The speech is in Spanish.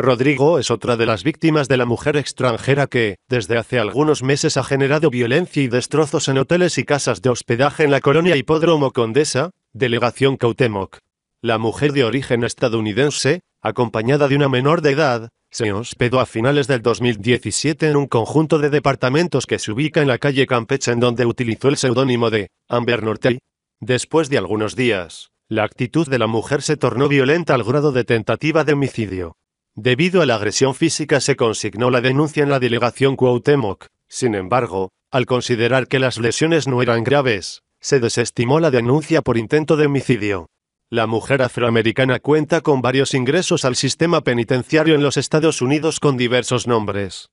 Rodrigo es otra de las víctimas de la mujer extranjera que, desde hace algunos meses, ha generado violencia y destrozos en hoteles y casas de hospedaje en la colonia Hipódromo Condesa, delegación Cautemoc. La mujer de origen estadounidense, acompañada de una menor de edad, se hospedó a finales del 2017 en un conjunto de departamentos que se ubica en la calle Campeche en donde utilizó el seudónimo de Amber Norte. Después de algunos días, la actitud de la mujer se tornó violenta al grado de tentativa de homicidio. Debido a la agresión física se consignó la denuncia en la delegación Cuauhtémoc. Sin embargo, al considerar que las lesiones no eran graves, se desestimó la denuncia por intento de homicidio. La mujer afroamericana cuenta con varios ingresos al sistema penitenciario en los Estados Unidos con diversos nombres,